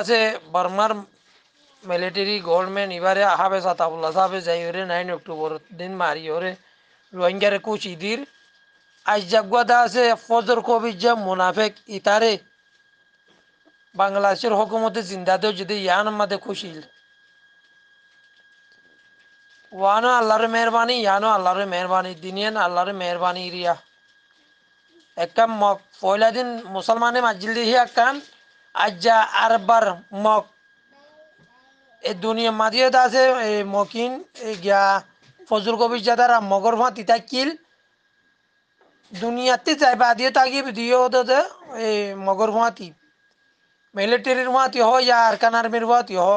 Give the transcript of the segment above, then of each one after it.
પાસે બર્મર military government ઇવારે આહાબે સાતાબુલ્લા સાહેબે જાઈરે nine અક્ટોબર દિન મારી ઓરે રોહિંગ્યારે કુછ ઇદિર আজ জাগুয়াদা আছে ফজর কবির যে মুনাফেক ইতারে বাংলাদেশের হকুমতে জিন্দাদেও যদি ইয়ান মাদে খুশিল ওয়ানো আল্লাহর মেহরবানি ইয়ানো আল্লাহর মেহরবানি দিনিয়ান আল্লাহর মেহরবানি রিয়া একটা পয়লা দিন মুসলমানে মাজিল দিয়ে কান আজ্জা আরবার মক এ দুনিয়া মাঝিয়ত আছে এ মকিন এ গিয়া ফজুল কবির যাদারা মগর ভাঁ তিতা কিল দুনিয়াতে বা দিয়ে তাগি দিয়ে হতে এ মগর ভাঁতি মিলিটারির ভাঁতি হ ইয়া আরকান আর্মির ভাঁতি হ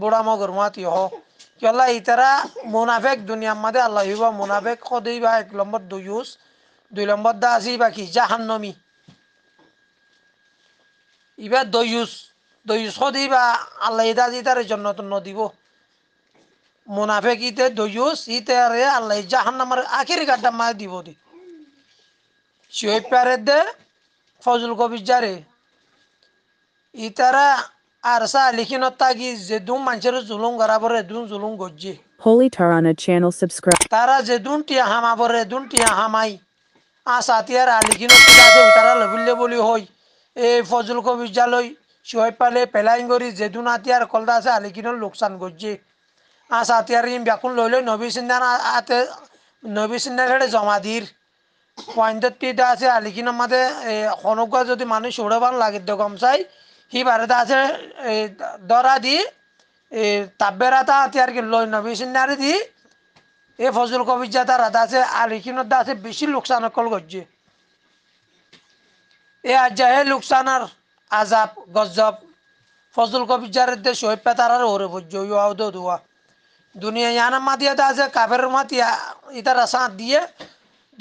বুড়া মগর ভাঁতি হ কেলা ইতারা মুনাফেক দুনিয়ার মাঝে আল্লাহ মুনাফেক বা এক নম্বর দুই ইউস দুই নম্বর দা আসি বাকি জাহান্নমী ইবা দয়ুস দয়ুস সদি বা আল্লাহ ইদা জিতার জন্য নদিব মুনাফেক ইতে দয়ুস ইতে আরে আল্লাহ জাহান্নামের আখির গাড্ডা মা দিব দি চৈ প্যারে দে ফজল কবির জারে ইতারা আর সা লিখিন তাগি যে দু মানুষের জুলুম পরে দুম জুলুম গজ্জি Holy Tarana channel subscribe. তারা যে দুন টিয়া হামাবরে দুন টিয়া হামাই আ সাতিয়ার আলিখিনত তারা উতারা লবিল্লে বলি হয় এই পালে বিদ্যালয় শিৱাইপালে পেলাইংগৰি জেদুন আতিয়ার কলদা আছে আলিকিনৰ লোকচান গজি আঁচ আতিয়াৰ ইম ব্যাকুল লৈ লৈ নবী সিন্দার আতে নবী সিন্দার হেঁটে জমা দিৰ পইণ্টত তিতা আছে আলিকিনৰ মাতে এই সনুকা যদি মানুহ চৌৰাবান লাগে গম চাই সি বাৰটা আছে এই দৰা দি এই তাবেৰা এটা আতিয়াৰ লৈ নবী সিন্দারে দি এই ফজল কবিজা এটা ৰাধা আছে আলিকিনত আছে বেছি লোকচান অকল গজি এ আজ্জাহে লোকসানার আজাব গজব ফজল কবির যারের দেশ হয়ে পেতারার ওরে ভোজ্য ইয়াউদ দুয়া দুনিয়া ইয়ানা মাতিয়া তা আছে কাফের মাতিয়া ইতারা সাঁত দিয়ে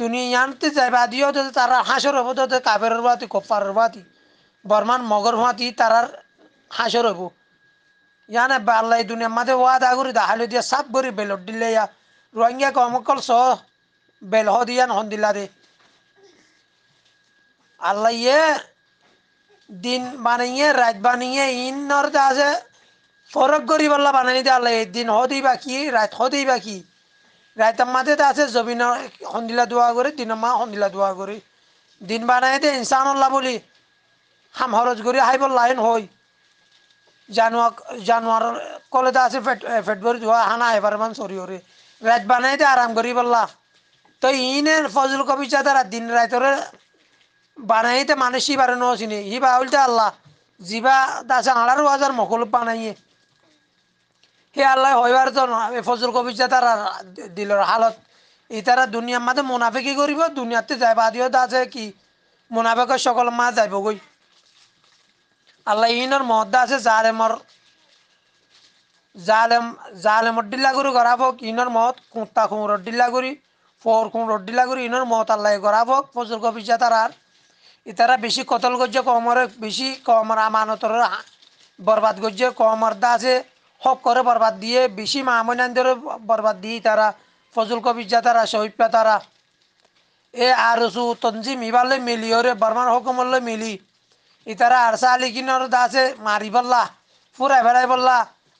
দুনিয়া ইয়ানতে যায় বা দিয়েও তো তারা হাঁসের হবো তো কাফের বাতি কপারের বাতি বর্মান মগর ভাতি তারার হাঁসের হবো ইয়ানে বাল্লাই দুনিয়া মাঝে ওয়াদ আগুরি দাহালি দিয়ে সাপ করে বেলট দিলে ইয়া রোহিঙ্গা কমকল সহ বেলহ দিয়া নহন দিলা দে আল্লাহ দিন বানিয়ে রাত বানিয়ে ইন নরতে আছে ফরক গরিব আল্লাহ বানাই দে আল্লাহ দিন হতেই বাকি রাত হতেই বাকি রাত মাতে আছে জমিন সন্ধিলা দোয়া করে দিন মা সন্ধিলা দোয়া করে দিন বানাই দে ইনসান আল্লাহ বলি হাম খরচ করে হাইব লাইন হই জানুয়া জানুয়ার কলেতে আছে ফেট ফেট ভরি ধোয়া হানা এবার মান সরি হরে রাত বানাই দে আরাম করি বললা তো ইনে ফজল কবি চাঁদারা দিন রাতরে বানাইতে মানুষই বানানো চিনি হি উল্টা আল্লাহ জিবা দাসা আড়ার হাজার মকল বানাইয়ে হে আল্লাহ হইবার তো ফজল কবির তার দিল হালত তারা দুনিয়ার মাঝে কি করিব দুনিয়াতে যাই বা দিও দাসে কি মুনাফেকের সকল মা যাইব গই আল্লাহ ইনর মহদ্দা আছে জালেমর জালেম জালেমর ডিল্লা করি গড়াবক ইনর মত কুঁতা খুঁড়র ডিল্লা করি ফোর খুঁড়র ডিল্লা করি ইনর মত আল্লাহ গড়াব ফজল কবির তার আর তারা বেশি কতল করছে কমরে বেশি কমর আমানতর বরবাদ করছে কমর আছে হক করে বরবাদ দিয়ে বেশি মামনানদের বরবাদ দিয়ে তারা ফজল কবিজা তারা শহীদা তারা এ আর সু তঞ্জিম ইবালে মিলি ওরে বর্মার হকমলে মিলি ইতারা আরসা আলি কিনর দাসে মারি বললা ফুরাই ফেলাই বললা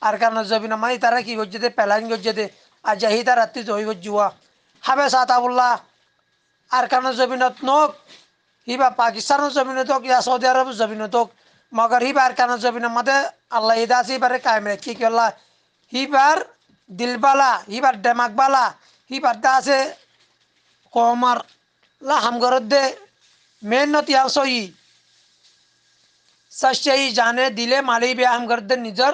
আর কারণ জবিন মানে তারা কি করছে দে পেলাইন করছে দে আর যাহি তার রাত্রি জহি করছি হাবে সাতা বললা আর কারণ জবিনত নোক হিবা পাকিস্তানের জমিনে তোক ইয়া সৌদি আরবের জমিনে তোক মগর হিবার কেন জমিনের মধ্যে আল্লাহ ইদাস হিবারে কায়েম রেখি কি আল্লাহ হিবার দিলবালা হিবার ডেমাকবালা হিবার আছে কমার লা হামগরত দে মেহনত ইয়া সই সস্যই জানে দিলে মালি বে হামগরত দে নিজর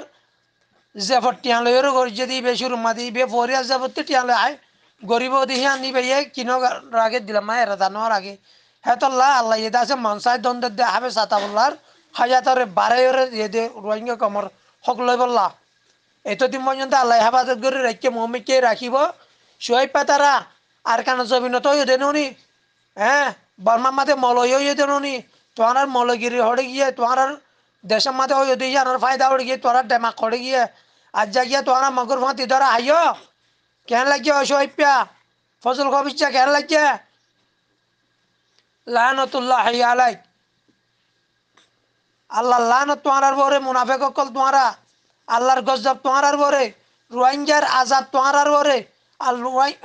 জেফর টিয়ালয়ের গরিজে দিবে শুরুমা দিবে ফরিয়া জেফর টিয়ালয় আয় গরিব দিহিয়া নিবে কিনো রাগে দিলাম এরা জানোয়ার আগে হেতল্লা আল্লাহ ইয়েদে আছে মানসাই দন্দ দে হাবে সাতাবল্লার হাজাতরে বারায়রে ইয়েদে রোহিঙ্গা কমর হক লই বললা এতদিন পর্যন্ত আল্লাহ হাফাজত করে রাখকে মমিকে রাখিব সোহেব পাতারা আর কেন জমিন তো ইয়ে দেনি হ্যাঁ বর্মার মাঝে মলয় ইয়ে দেনি তোমার আর মলগিরি হড়ে গিয়ে তোমার আর দেশের মাঝে ইয়ে দিয়ে আনার ফায়দা হড়ে গিয়ে তোমার ডেমাক হড়ে গিয়ে আজ যা গিয়ে তোমার মগর ফাঁতি ধরা আইয় কেন লাগিয়ে সোহেব পিয়া ফসল কবিচ্ছা কেন লাগিয়ে লানতুল্লাহ আল্লাহ লানত তোমার বরে মুনাফেক অকল তোমারা আল্লাহর গজব তোমার বরে রোহিঙ্গার আজাদ তোমার বরে আর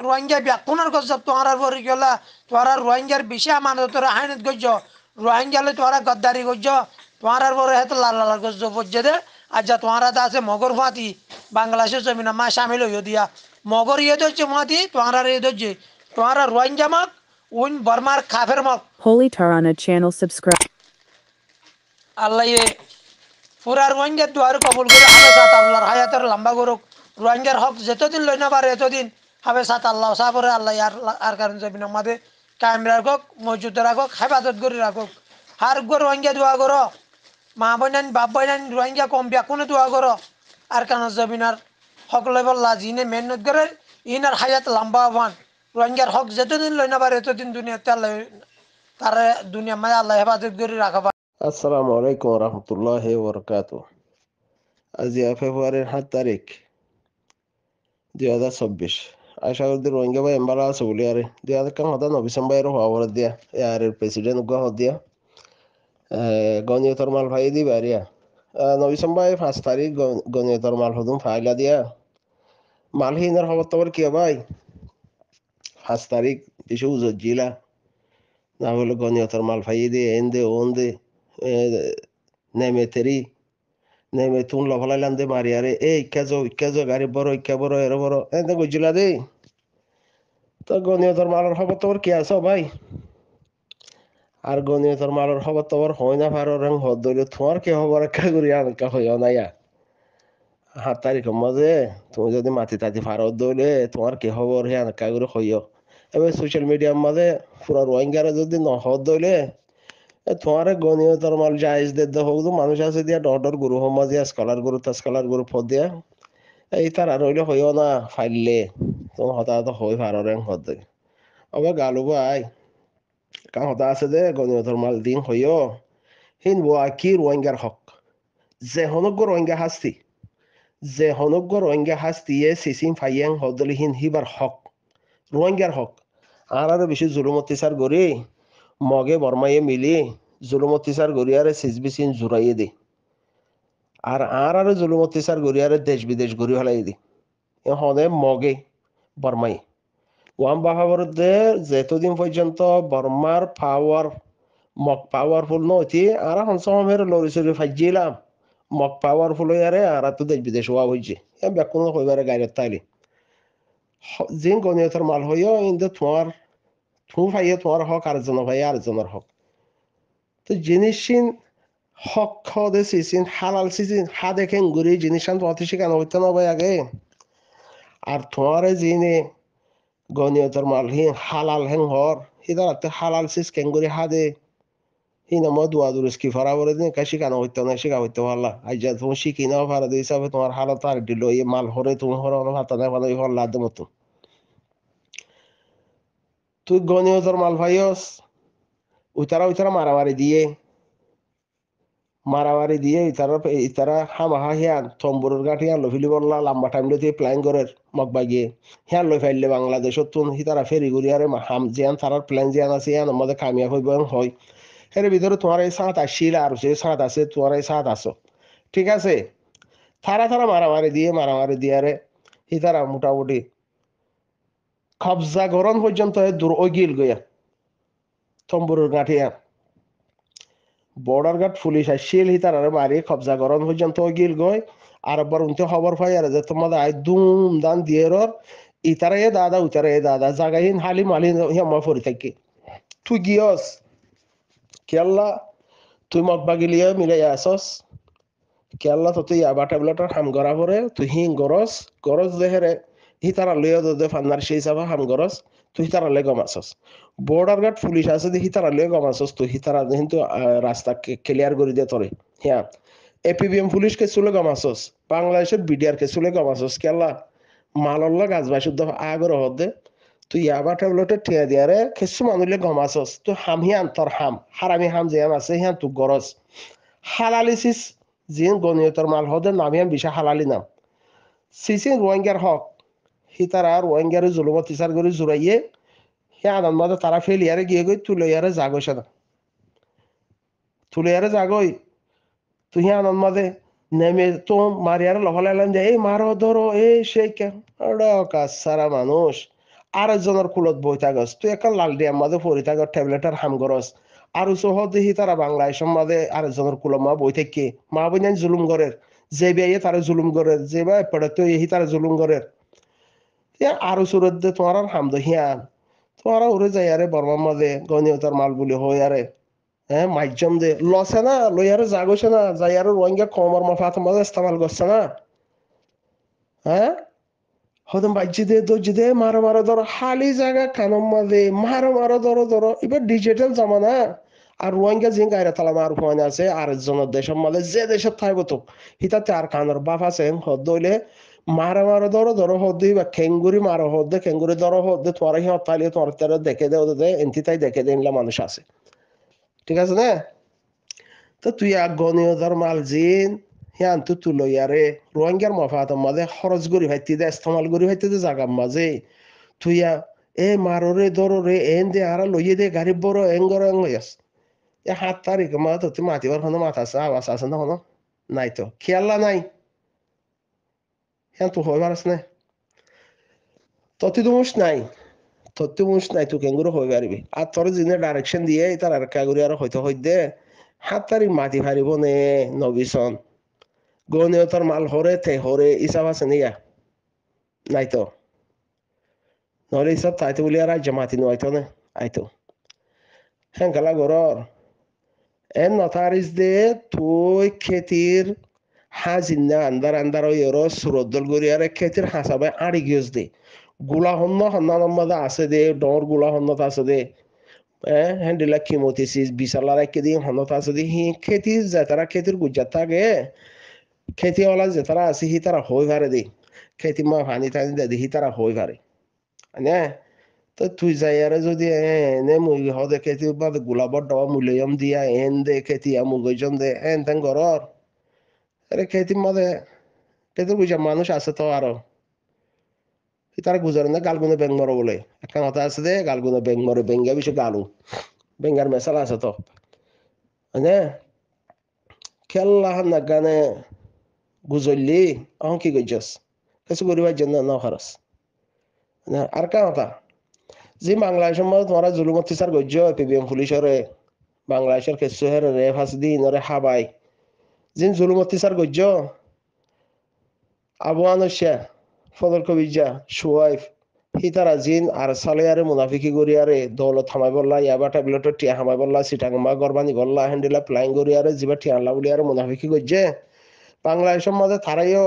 রোহিঙ্গা ব্যাকুনার গজব তোমার বরে গেলা তোমারা রোহিঙ্গার বিষয় মানুষ তোরা হাইনত গজ্য রোহিঙ্গালে তোমারা গদ্দারি গজ্য তোমার বরে হয়তো লাল লাল গজ্য বজ্জে দে আর যা তোমারা তা আছে মগর ফাঁতি বাংলাদেশের জমিনা মা সামিল হইয়া দিয়া মগর ইয়ে ধরছে মাতি তোমারা ইয়ে ধরছে তোমারা রোহিঙ্গা মাত উন বর্মার কাফের মত Holy Tarana channel subscribe. আল্লাহ এ ইয়ে, পুরা রোহিঙ্গার দুয়ার কবুল করে হবে সাত আল্লাহর হায়াতের লম্বা করুক রোহিঙ্গার হক যতদিন লই না পারে এতদিন হবে সাত আল্লাহ সাহরে আল্লাহ আর আর কারণ যাবি না কায়েম রাখক মজুদ রাখক হেফাজত করে রাখক আর গো রোহিঙ্গা দোয়া করো মা বৈনান বাপ বৈনান রোহিঙ্গা কম ব্যাকুনে দোয়া করো আর কারণ যাবি না হক লইব লাজিনে মেহনত করে ইনার হায়াত লম্বা হবান রোহিঙ্গার হক যেদিন লই না পারে এতদিন দুনিয়াতে আল্লাহ তার দুনিয়া মায় আল্লাহ হেফাজত করে রাখা আসসালামু আলাইকুম রহমতুল্লাহ বরকাত আজিয়া ফেব্রুয়ারির সাত তারিখ দুই হাজার চব্বিশ আশা করি রোহিঙ্গা ভাই এম্বার আছে বলি আরে দুই হাজার কাম হতা নবিসাম ভাইয়ের হওয়া বলে দিয়া এর প্রেসিডেন্ট গুয়া হত দিয়া গণীয়তর মাল ভাই দিবা আরিয়া নবিসাম ভাই পাঁচ তারিখ গণীয়তর মাল হতুম ফাইলা দিয়া মালহীনের খবর টবর কি ভাই পাঁচ তারিখ বিশুজ জিলা না হলে গণিয়তর মাল ফাই দিয়ে ওন দে নেমে তেরি নেমে তুন লফলাইলাম দে মারি আরে এ ইক্ষা যো ইক্ষা যো গাড়ি বড় ইক্ষা বড় এর বড় এন্দে গজিলা দে তো গণিয়তর মালর খবর তোর কি আছো ভাই আর গণিয়তর মালর খবর তোর হয় না ভার রং হদ দইলে তোমার কি খবর একা করি আনকা হইও না ইয়া হাত তারিখের মাঝে তুমি যদি মাটি তাতি ফারত দৌলে তোমার কি খবর হে আনকা করে হইও এবার সোশ্যাল মিডিয়ার মাঝে পুরা রোহিঙ্গারা যদি নহদ দইলে তোমারে গণীয় মাল জায়েজ দে দহ মানুষ আছে দিয়া ডর গুরু দিয়া স্কলার গুরু তা স্কলার গুরু ফদ দিয়া এই তার আর হইলে হইও না ফাইললে তোমার হতাহত হই ভাররে হদ আবার গালু ভাই কাম হতা আছে দে গণীয়তার মাল দিন হইও হিন বোয়া কি রোহিঙ্গার হক যে হনগ্য রোহিঙ্গা হাস্তি যে হনগ্য রোহিঙ্গা হাস্তি এ সিসিম ফাইয়াং হদলিহীন হিবার হক রোহিঙ্গার হক আর আরো বেশি জুলুম অত্যাচার করি মগে বর্মাইয়ে মিলি জুলুম অত্যাচার করি আরে সিজবি সিন জুড়াইয়ে দি আর আর আরো জুলুম অত্যাচার করি আরে দেশ বিদেশ ঘুরি হলাই দি এ হদে মগে বর্মাই ওয়াম বাহাবরদে যেতদিন পর্যন্ত বর্মার পাওয়ার মগ পাওয়ারফুল নতি আর হনসমের লড়ি চড়ি ফাজিলাম মগ পাওয়ারফুল আরে আর তো দেশ বিদেশ হওয়া হয়েছে বেকুন হইবারে গাড়ির তাইলি zengonyotor malhoyo endi tuar tuv haye tuar hok ar zonor haye ar zonor hok তো জিনিসিন হক খদে সিসিন হালাল সিসিন হা দেখেন গুরি জিনিসান তোমাতে শিখানো হইতে না ভাই আগে আর তোমারে জিনে গণিয়তর মাল হিন হালাল হেন হর হিদারাতে হালাল সিস কেন গুরি হা দে হিনা ফারা দিন কাশি না শিকা পারলা তুমি শিখি না ফারা দিয়ে হিসাবে তোমার হালত আর দিল ইয়ে মাল হরে তুমি হরে হলো ভাতা না ভালো হল লাদ মতো তুই গনি মাল ভাইস উতারা উতারা মারামারি দিয়ে মারামারি দিয়ে ইতারা ইতারা হিয়ান তম্বুরের হিয়ান লফিলি বললা লম্বা টাইম দিয়ে প্ল্যান হিয়ান লই ফাইলে বাংলাদেশ তুন হিতারা ফেরি ঘুরি হাম জিয়ান তারার প্ল্যান জিয়ান আছে ইয়ান আমাদের কামিয়াব হইব হয় এর ভিতরে তোমার এই সাঁত আসছিল আর সে সাত আছে তোমার এই সাত আসো ঠিক আছে তারা তারা মারামারি দিয়ে মারামারি দিয়ে রে হিতারা মোটামুটি কবজা গরম পর্যন্ত দূর ওগিল গইয়া তম্বুরুর গাঁঠিয়া বর্ডার গার্ড পুলিশ আসছিল হিতারারে মারি কবজা গরম পর্যন্ত ওগিল গই আর একবার উনতে খবর পাই আর যে তোমাদের আয় দুম দান দিয়ে রর ইতারে দাদা এ দাদা জাগাহীন হালি মালি হিয়া ফরি থাকি তুই গিয়স que Allah তুই মত বাগিলিয়া মিলাই আসস কে আল্লাহ তো তুই আবা টেবলেটার হাম গড়া পরে তুই হিং গরস গরস দেহেরে হি তারা লইয়া দে ফান্নার সেই চাবা হাম গরস তুই তারা লয়ে গম আসস বর্ডার গার্ড পুলিশ আছে দি হি তারা লয়ে গম আসস তুই হি তারা কিন্তু রাস্তা ক্লিয়ার করে দিয়ে তোরে হ্যাঁ এপিবিএম পুলিশ কে চলে গম আসস বাংলাদেশের বিডিআর কে চলে গম আসস কে আল্লাহ মালল্লা গাছ বাসুদ্দ আগর হদে তুই ইয়াবা টেবলেট ঠিয়া দিয়াৰে কিছু মানুষলে গম আছ তুই হাম হিয়ান তোর হাম হারামি হাম যে আছে সিহঁত তোক তুই হালালি হালালিসিস যি গণিয়তর মাল হওঁতে নাম হিয়ান বিশা হালালি নাম সিসিন রোহিঙ্গার হক তাৰ রোহিঙ্গার জুলুমত ইসার করে জুড়াইয়ে হিয়া আনন্দ তারা ফেলিয়ারে গিয়ে গই তুলে ইয়ারে জাগই সাদা তুলে ইয়ারে জাগই তুই হিয়া আনন্দ নেমে তো মারিয়ারে লহলাইলাম যে এই মারো ধরো এই সেই কেন সারা মানুহ আর একজনের কুলত বই থাকস তুই একটা লাল ডিয়ার মাঝে পড়ি থাক ট্যাবলেটের হাম করস আর সহ দেখি তারা বাংলায় সম্বাদে আর একজনের কুলত মা বই থাকি মা বই জুলুম গরের যে বিয়ে তারা জুলুম গরের যে বা পড়ে তুই এহি তারা জুলুম গরের আর সুরত দে তোমার আর হাম দো দহিয়া তোমার উড়ে যাই আরে বর্মার মাঝে গণীয়তার মাল বলি হয় আরে হ্যাঁ মাধ্যম দে লসে না লই লইয়ারে জাগছে না যাই আর রোহিঙ্গা কমার মাফাত মাঝে ইস্তেমাল করছে না হ্যাঁ হদম বাজ্যে দর্জিদে মারো মারো ধরো হালি জায়গা কানম মাঝে মারো মারো ধরো ধরো এবার ডিজিটাল জামানা আর রোহিঙ্গা জিং গায়রা তালা মার ফোন আছে আর জনের দেশের মালে যে দেশত থাকবো তো হিতাতে আর কানর বাপ আছে হদ দইলে মারো মারো ধরো ধরো হদ্দি বা খেঙ্গুরি মারো দে খেঙ্গুরি ধরো দে তোমার হিয়া তালি তোমার তারা দেখে দে ওদের এনতি তাই দেখে দে এনলা মানুষ আছে ঠিক আছে না তো তুই আগ গণীয় ধর মাল জিন ইয়ান তু তুলো ইয়ারে রোহিঙ্গার মফাতার মাঝে খরচ গরি ভাইতে দে ইস্তেমাল গরি ভাইতে দে জাগার মাঝে তুইয়া এ মারো রে এন দে আরা লইয়ে দে গাড়ি বড় এং গর এং হইয়াস এ হাত তারিখ মা তো তুই মাতিবার হনো মাথা আছে আওয়াজ আছে না হনো নাই তো খেয়ালা নাই হ্যাঁ তো হইবার আছে না ততি দোষ নাই তত্ত্ব মুস নাই তো কেঙ্গুরো হয়ে পারবি আর তোর যিনি ডাইরেকশন দিয়ে তার আর কাগুরি আর হয়তো দে হাত তারিখ মাতি হারিব নে নবিসন গৌণীয়তার মাল হরে থে হরে ইসাব আছে নিয়া নাইতো নহলে ইসাব তাইতো বলি আর জামাতি নাইতো না আইতো হ্যাঁ গেলা গরর এন নতারিস দে তুই খেতির হাজিন আন্দার আন্দার ওই এর সুরদ্দল গরিয়ারে খেতির হাসাবে আড়ি গিয়েস দে গোলা হন্ন হন্না মাদা আছে দে ডর গোলা হন্নত আছে দে হ্যান্ডিলা কিমোথিসিস বিশালার একে দিয়ে হন্নত আছে দে হি খেতির যায় তারা খেতির গুজার থাকে Katie Olanze tara si hitara hoi vare di. Katie ma fani tani de hitara hoi vare. Eh, ne? তো তুই যাইয়ারে যদি এনে মুই দে খেতি বাদ গোলাপর ডবা মুলয়ম দিয়া এন দে খেতি আমুগজন দে এন তেন গরর আরে খেতি মাদে খেতে বুঝা মানুষ আছে তো আরো তারা গুজারে না গালগুনে ব্যাং মরো বলে একটা কথা আছে দে গালগুনে ব্যাং মরো বেঙ্গা বিষয় গালু বেঙ্গার মেশাল আছে তো হ্যাঁ খেলা না গানে guzollee anki gojas kasigoriwa janna na haras na arkanata zi bangladesh ma tumara zulum tisar gojo pe bien fulishore bangladesh ke suher re fasdi nore habai zin zulum tisar gojo abwano she fodor kobija shuwaif হিতারা জিন আর সালেয়ারে মুনাফিকি গরিয়ারে দৌলত হামাই বললা ইয়াবা ট্যাবলেটর টিয়া হামাই বললা সিটাংমা গরবানি গল্লা হ্যান্ডিলা playing গরিয়ারে জিবা টিয়া আল্লাহ বলিয়ারে মুনাফিকি গজ্জে বাংলাদেশ সমাজে তারাইও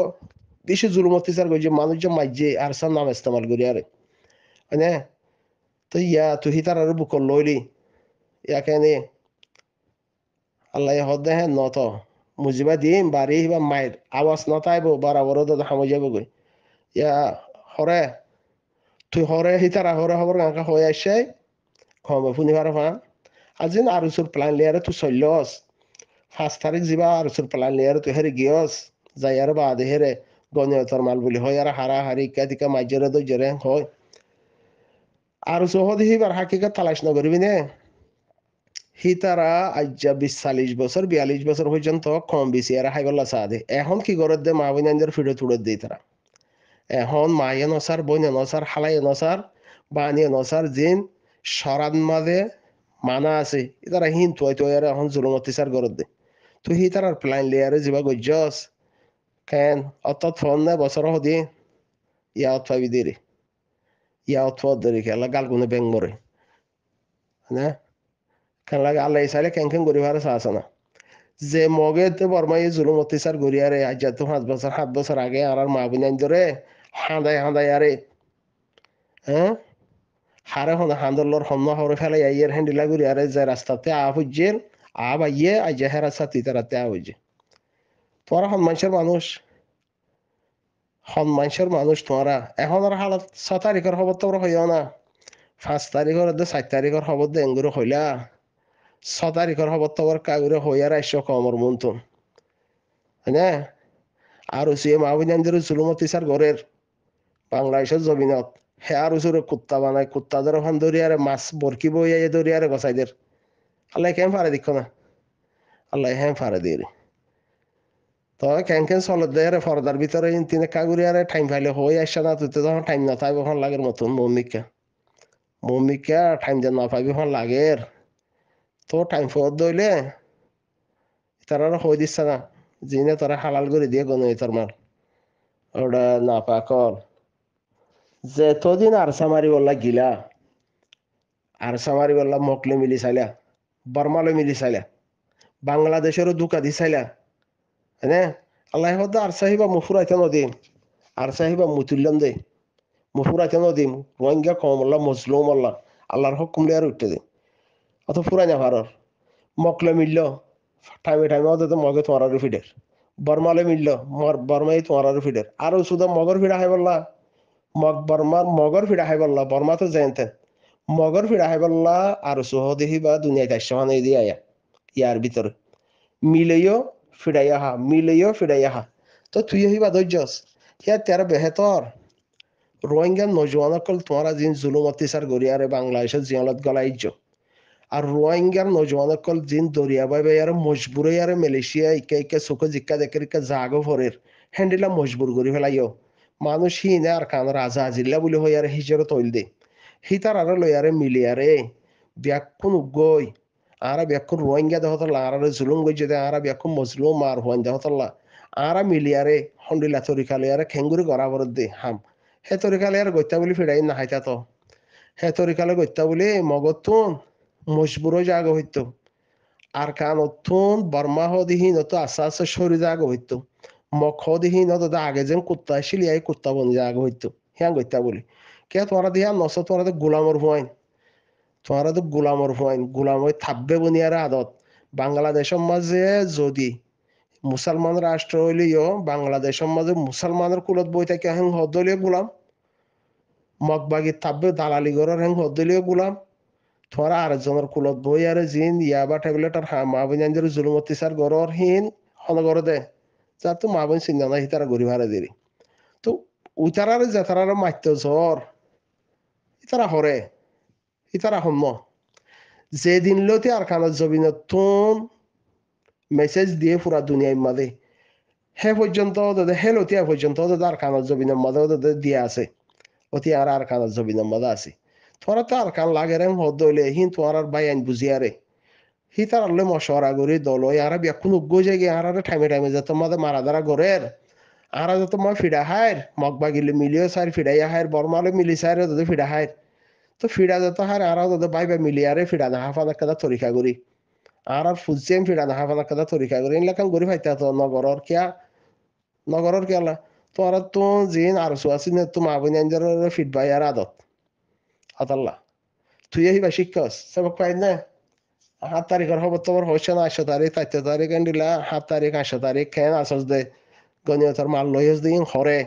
বেশি জুলুম অত্যাচার করছে মানুষ যে মাইজে আর সার নাম ইস্তেমাল করি আরে হ্যাঁ তো ইয়া তুই তার আর বুক লইলি ইয়াকে নে আল্লাহ হদ দেহে নত মুজিবা দিম বাড়ি হিবা মায়ের আওয়াজ নতাইব বরাবর দাদা হামো যাব গই ইয়া হরে তুই হরে হিতারা হরে হবর গাঁকা হয়ে আসে খবর ফুনি ভার আজিন আর প্ল্যান লিয়ারে তুই চল্লস পাঁচ তারিখ যাবা আর পেলাই নিয়ে তো হেরে গিয়স যাই আর বাদে হেরে গণতর মাল বুলি হয় আর হারা হারি ইকা টিকা মাইজরে দৈজরে হয় আর সহদ হিবার হাকিকা তালাশ নগরিবি নে হি তারা আজ্জা বিশ চাল্লিশ বছর বিয়াল্লিশ বছর পর্যন্ত কম বেশি আর হাইবল্লা সাদে এখন কি গরত দে মা বইনাদের ফিডে তুড়ে দিই তারা এখন মায়ে নসার বইনে নসার হালাই নসার বানিয়ে নসার জিন সরান মাঝে মানা আছে তারা হিন তোয় তোয় এখন জুলুম অত্যাচার গরত দেয় তো সি তাৰ প্লেন লেয়াৰে যিবা গজ্যছ কেন অতত ফোন নে বছৰ সদি ইয়াত পাবি দেৰি ইয়া ফোন দেৰি খেলা গাল কোনো বেং মৰে হয়নে খেলা গাল চাইলে কেং কেং কৰি ভাৰ চাহ আছে না যে মগে তো বর্মাই জুলুম অত্যাচার করি আরে আজ তো পাঁচ বছর সাত বছর আগে আর মা বোন ধরে হাঁদাই হাঁদাই আরে হ্যাঁ হারে হাঁদল্লর হন্য হরে ফেলাই আইয়ের হ্যান্ডিলা করি আরে যে রাস্তাতে আহ ফুজের আবাইয়ে আজেহেরা সাথে তারা তে হয়েছে তোরা হনমানসের মানুষ হনমানসের মানুষ তোরা এখন আর হালত ছ তারিখের খবর তোমরা হইও না পাঁচ তারিখের দে সাত তারিখের খবর দে এঙ্গুরো হইলা ছ তারিখের খবর তোমরা কাগুরে হইয়ার আইস কমর মন্তন হ্যাঁ আর ওসিয়ে মাহবুজানদের চুলুমতি স্যার ঘরের বাংলাদেশের জমিনত হে আর ওসুরে কুত্তা বানায় কুত্তাদের ওখান দরিয়ারে মাছ বরকি বইয়াই দরিয়ারে গসাইদের അല്ല ഞാൻ ഫാര നിൽക്കുന്ന അല്ല ഞാൻ ഫാര দিয়ে কেন ক্যাঙ্কেন সলত দেয় ফরদার ভিতরে তিনে কাগুরি আরে টাইম ফাইলে হয়ে আসছে না তুই তখন টাইম না থাকবে হন লাগের মতন মমিকা মমিকা টাইম যে না পাবি হন লাগের তো টাইম ফোর দইলে তারা আর হয়ে দিচ্ছে না জিনে তোরা হালাল করে দিয়ে গণ তোর মার ওটা না পাকল যে দিন আরসা মারি বললা গিলা আরসা মারি বললা মকলে মিলি চাইলা বার্মালো মিলি চাইলা বাংলাদেশেরও দুকা দি চাইলা হ্যাঁ আল্লাহ হদ্দা আর সাহিবা মুফুরাইতে নদীম আর সাহিবা মুতুল্লান দে মুফুরাইতে নদীম রোহিঙ্গা কমল্লা মজলুম আল্লাহ আল্লাহর হক কুমলে আর উঠতে দে অত পুরানা ভারর মকলে মিলল টাইমে টাইমে অত মগে তোমার আর ফিডের বর্মালে মিলল বর্মাই তোমার আর ফিডের আরও শুধু মগর ফিড়া হাই বললা মগ বর্মার মগর ফিড়া হাই বললা বর্মা তো জয়ন্তেন মগর ফিরা হেবাল্লা আর সহদেহি বা দুনিয়া কাশ্যমান দিয়ে আয়া ইয়ার ভিতর মিলেও ফিরাইয়া হা মিলেও ফিরাইয়া হা তো তুই আহিবা ধৈর্যস ইয়ার তেরা বেহেতর রোহিঙ্গা অকল তোমার যিন জুলুম অত্যাচার গড়িয়ারে বাংলাদেশের জিয়লত গলাইজ্য আর রোহিঙ্গার অকল জিন দরিয়া বাইবে ইয়ারে মজবুরে ইয়ারে মালয়েশিয়া ইকে ইকে সুখ জিক্কা দেখে ইকে জাগো ফরের হেন্ডিলা মজবুর করি ফেলাইও মানুষ হিনে আর কান রাজা আজিল্লা বলে হই আর হিজরত হইল দেয় হিতার আরে লয়ারে মিলিয়ারে ব্যাকুন উগই আরা ব্যাকুন রোহিঙ্গা দেহতলা আরা জুলুম গই যদি আরা ব্যাকুন মজলুম আর হোয়ান দেহতলা আরা মিলিয়ারে হন্ডিলা তরিকালিয়ারে খেঙ্গুরি করা বর দে হাম হে তরিকালিয়ার গত্যা বলি ফিরাই না হাইতা তো হে তরিকালে গত্যা বলি মগতুন মজবুর জাগ হইত আর কান অত্যুন বর্মা হদিহীন অত আস্তে আস্তে শরীর জাগ হইত মখ হদিহীন অত আগে যেন কুত্তা সিলিয়াই কুত্তা বন জাগ হইত হ্যাঁ গত্যা বলি কে তোমরা দিয়া নস তোমরা তো গোলামর ভুয়াইন তোমরা তো গোলামর ভুয়াইন গোলাম হয়ে থাকবে বুনিয়ার আদত বাংলাদেশের মাঝে যদি মুসলমান রাষ্ট্র হইলেও বাংলাদেশের মাঝে মুসলমানের কুলত বই থাকে হেং হদলীয় গোলাম মগবাগি থাকবে দালালি ঘরের হেং হদলীয় গোলাম তোমার আরেকজনের কুলত বই আর জিন ইয়াবা আর হা মা বোন জুলুম অত্যাচার ঘরের হিন হনগর দে যার তো মা বোন চিন্তা নাই তারা গরিব হারে দেরি তো উতারারে জেতারারে মাত্য জ্বর ইতারা হরে ইতারা হম্ম যে দিন লোতে আর কানত জবিনত তুন মেসেজ দিয়ে পুরা দুনিয়ায় মাদে হে পর্যন্ত দাদা হে লতিয়া পর্যন্ত দাদা আর কানত জবিনের মাদে দাদা দিয়ে আছে অতি আর আর কানত জবিনের মাদা আছে তোরা তো আর কান লাগে রে হদলে হিন তোমার আর ভাই আইন বুঝিয়া রে হি তার আল্লে মশরা গরি দল আর ব্যাকুন উগ্গ জায়গে আর আর টাইমে টাইমে যা মাদে মারা দারা গরের আর যা তোমার ফিডা হায়ের মগবা গিলি মিলিও সার ফিডাইয়া হায়ের বর্মালে মিলি সাইরে যত ফিডা হায়ের তো ফিডা যত হার আর যত বাই বাই আরে ফিডা না হাফা না কাদা তরিকা করি আর আর ফুলসেম ফিডা না হাফা না কাদা তরিকা করি এলাকাম গরি ভাইতে তো নগরর কিয়া নগরর কিয়ালা তো আর তো জিন আর সুয়াসি না তো মা বোন আঞ্জার ফিড বাই আর আদত আতাল্লা তুই আহিবা শিক্ষস সবক পাই না সাত তারিখের হব তোমার হয়েছে না আটশো তারিখ তাইতে তারিখ এন্ডিলা সাত তারিখ আটশো তারিখ খেন আসস দে গণিয়তার মাল লইস দিন হরে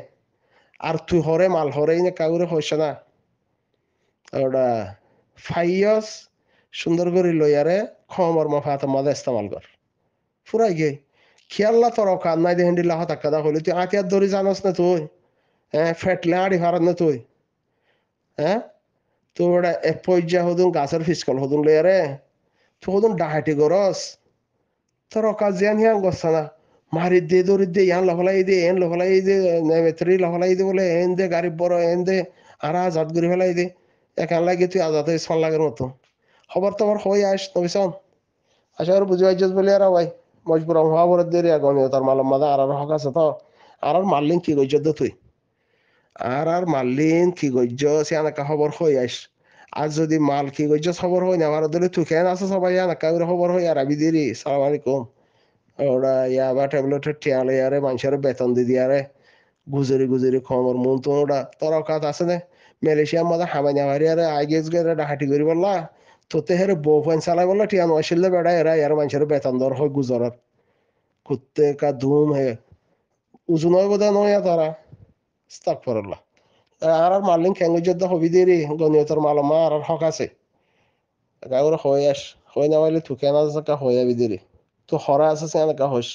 আর তুই হরে মাল হরে কাউরে হয়েছে না ওটা ফাইয়স সুন্দর করে লইয়ারে খমর মফাত মাদা ইস্তেমাল কর ফুরাই গে খেয়াল্লা তোর কান নাই দেহেন দিল্লা হতা কাদা হইলি তুই আঁতিয়ার দড়ি জানাস না তুই হ্যাঁ ফেটলে আড়ি হারান না তুই হ্যাঁ তো ওটা এক পর্যা হদুন গাছের ফিসকল হদুন লইয়ারে তুই হদুন ডাহাটি গরস তোর কাজ জিয়ান হিয়ান গছ না মারি দে দৌড়ি দে ইয়ান লফলাই দে এন লফলাই দে নেমেত্রি লফলাই দে বলে এন দে গাড়ি বড় এন দে আরা জাত করে ফেলাই দে একান লাগে তুই আজাদ ইসফান লাগের মতো খবর তোমার হই আস তুমি শোন আশা করি বুঝে আইজ বলি আর ভাই মজবুর হওয়া বড় দেরি গমিও তার মালম মাদা আর আর হক আছে তো আর আর মারলিন কি গজ্য তো তুই আর আর মারলিন কি গজ্য সে আনাকা খবর হই আস আর যদি মাল কি গজ্য খবর হই না আমার দলে তুই কেন আছে সবাই আনাকা খবর হই আর আবি দেরি সালাম আলাইকুম ওরা ইয়া বা ট্যাবলেটের টিয়ালে আরে মানুষের বেতন দিদি আরে গুজরি গুজরি খবর মন তো ওরা তোর কাজ আছে না মালয়েশিয়া মাদা হামানি আমারি আর আগে এরা হাঁটি করি বললা তোতে হের বউ পয়েন্ট চালাই বললা টিয়া নয়শিল্লে বেড়া এরা এর মানুষের বেতন দর হয় গুজরাট কুত্তে কা ধুম হে উজুনয় বোধ নয় তারা স্তাক ফরল্লা আর আর মালিন খেঙ্গ যোদ্ধা হবি দিয়ে রে গণীয়তর মালমা আর হক আছে গাঁর হয়ে আস হয়ে না হইলে থুকে না কা হয়ে যাবি দিয়ে তো হরা আছে সে না হস